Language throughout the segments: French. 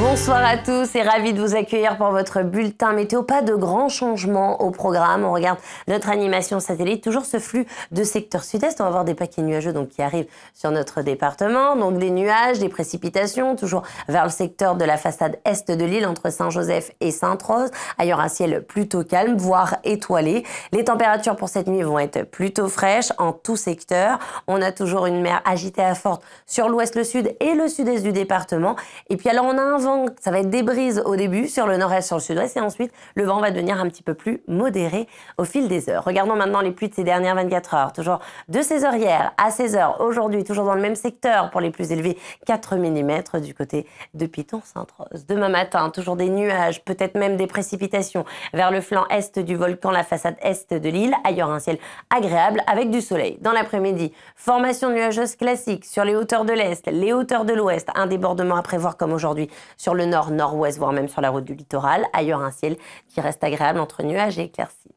Bonsoir à tous et ravi de vous accueillir pour votre bulletin météo. Pas de grands changements au programme. On regarde notre animation satellite, toujours ce flux de secteur sud-est. On va avoir des paquets nuageux donc qui arrivent sur notre département, donc des nuages, des précipitations, toujours vers le secteur de la façade est de l'île entre Saint-Joseph et Sainte-Rose. Ailleurs un ciel plutôt calme, voire étoilé. Les températures pour cette nuit vont être plutôt fraîches en tout secteur. On a toujours une mer agitée à forte sur l'ouest, le sud et le sud-est du département. Et puis alors on a un ça va être des brises au début sur le nord-est, sur le sud est et ensuite le vent va devenir un petit peu plus modéré au fil des heures. Regardons maintenant les pluies de ces dernières 24 heures. Toujours de 16 heures hier à 16 heures aujourd'hui, toujours dans le même secteur pour les plus élevés, 4 mm du côté de Piton saint rose Demain matin, toujours des nuages, peut-être même des précipitations vers le flanc est du volcan, la façade est de l'île. Ailleurs, un ciel agréable avec du soleil. Dans l'après-midi, formation nuageuse classique sur les hauteurs de l'est, les hauteurs de l'ouest, un débordement à prévoir comme aujourd'hui sur le nord, nord-ouest, voire même sur la route du littoral, ailleurs un ciel qui reste agréable entre nuages et éclaircies.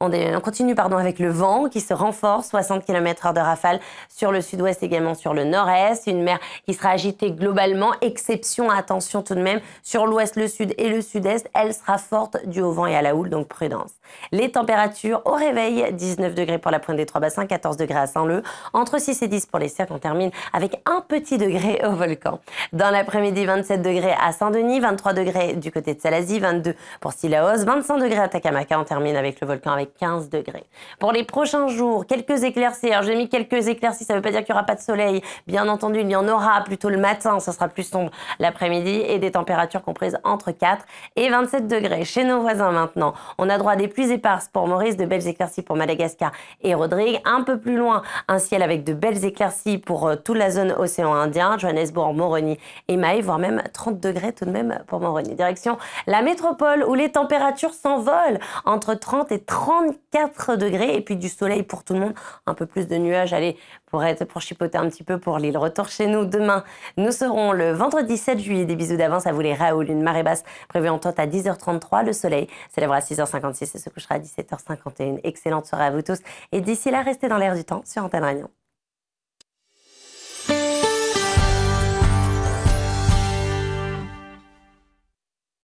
On, continue pardon, avec le vent qui se renforce, 60 km/h de rafale sur le sud-ouest, également sur le nord-est. Une mer qui sera agitée globalement, exception, attention tout de même, sur l'ouest, le sud et le sud-est, elle sera forte du au vent et à la houle, donc prudence. Les températures au réveil, 19 degrés pour la pointe des trois bassins, 14 degrés à Saint-Leu, entre 6 et 10 pour les cercles, on termine avec un petit degré au volcan. Dans l'après-midi, 27 degrés à Saint-Denis, 23 degrés du côté de Salazie, 22 pour Sillaos, 25 degrés à Takamaka, on termine avec le volcan 15 degrés. Pour les prochains jours, quelques éclaircies. Alors j'ai mis quelques éclaircies, ça ne veut pas dire qu'il n'y aura pas de soleil. Bien entendu, il y en aura plutôt le matin, ça sera plus sombre l'après-midi et des températures comprises entre 4 et 27 degrés. Chez nos voisins maintenant, on a droit à des pluies éparses pour Maurice, de belles éclaircies pour Madagascar et Rodrigue. Un peu plus loin, un ciel avec de belles éclaircies pour euh, toute la zone océan Indien, Johannesburg, Moroni et Maï, voire même 30 degrés tout de même pour Moroni. Direction la métropole où les températures s'envolent entre 30 et 30 34 degrés et puis du soleil pour tout le monde. Un peu plus de nuages, allez, pour, être, pour chipoter un petit peu pour l'île. Retour chez nous demain. Nous serons le vendredi 7 juillet. Des bisous d'avance à vous les Raoul. Une marée basse prévue en tente à 10h33. Le soleil s'élèvera à 6h56 et se couchera à 17h51. Excellente soirée à vous tous. Et d'ici là, restez dans l'air du temps sur Antenne Réunion.